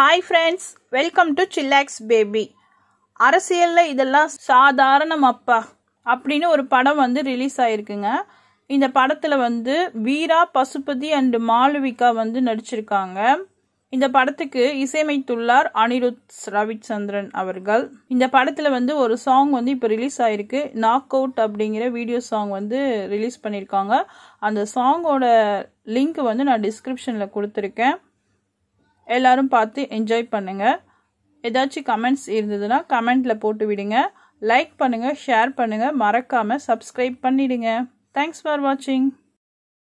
hi friends welcome to chillax baby அரசியலில் இதெல்லாம் சாதாரணம் அப்பா அப்படின்னு ஒரு படம் வந்து ரிலீஸ் ஆயிருக்குங்க இந்த படத்தில் வந்து வீரா பசுபதி அண்டு மாலவிகா வந்து நடிச்சிருக்காங்க இந்த படத்துக்கு இசையமைத்துள்ளார் அனிருத் ரவிச்சந்திரன் அவர்கள் இந்த படத்தில் வந்து ஒரு சாங் வந்து இப்போ ரிலீஸ் ஆயிருக்கு நாக் அவுட் அப்படிங்கிற வீடியோ சாங் வந்து ரிலீஸ் பண்ணியிருக்காங்க அந்த சாங்கோட லிங்க் வந்து நான் டிஸ்கிரிப்ஷனில் கொடுத்துருக்கேன் எல்லோரும் பார்த்து என்ஜாய் பண்ணுங்கள் ஏதாச்சும் கமெண்ட்ஸ் இருந்ததுன்னா கமெண்ட்டில் போட்டு விடுங்க லைக் பண்ணுங்கள் ஷேர் பண்ணுங்கள் மறக்காமல் சப்ஸ்கிரைப் பண்ணிவிடுங்க தேங்க்ஸ் ஃபார் வாட்சிங்